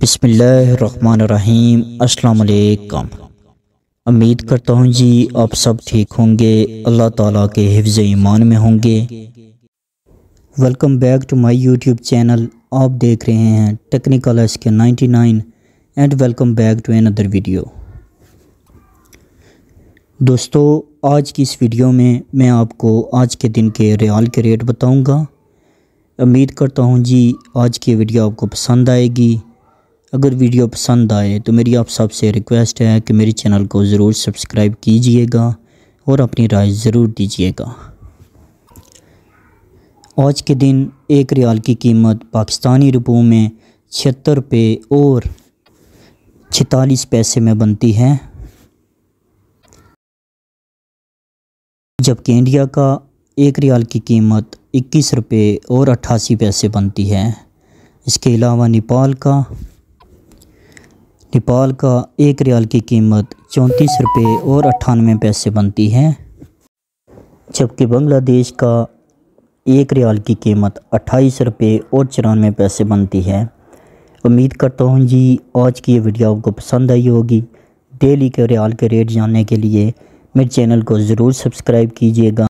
बिसमीम् अलकम उम्मीद करता हूँ जी आप सब ठीक होंगे अल्लाह ताला के हिफ्ज़ ईमान में होंगे welcome back to my YouTube channel आप देख रहे हैं technical S K ninety nine and welcome back to another video दोस्तों आज की इस वीडियो में मैं आपको आज के दिन के रियाल के रेट बताऊंगा उम्मीद करता हूँ जी आज की वीडियो आपको पसंद आएगी अगर वीडियो पसंद आए तो मेरी आप सबसे रिक्वेस्ट है कि मेरे चैनल को ज़रूर सब्सक्राइब कीजिएगा और अपनी राय ज़रूर दीजिएगा आज के दिन एक रियाल की कीमत पाकिस्तानी रुपयों में छिहत्तर रुपये और छतालीस पैसे में बनती है जबकि इंडिया का एक रियाल की कीमत इक्कीस रुपये और अट्ठासी पैसे बनती है इसके अलावा नेपाल का नेपाल का एक रियाल की कीमत चौंतीस रुपये और अट्ठानवे पैसे बनती है जबकि बांग्लादेश का एक रियाल की कीमत अट्ठाईस रुपये और चौरानवे पैसे बनती है उम्मीद करता हूँ जी आज की ये वीडियो आपको पसंद आई होगी डेली के रियाल के रेट जानने के लिए मेरे चैनल को ज़रूर सब्सक्राइब कीजिएगा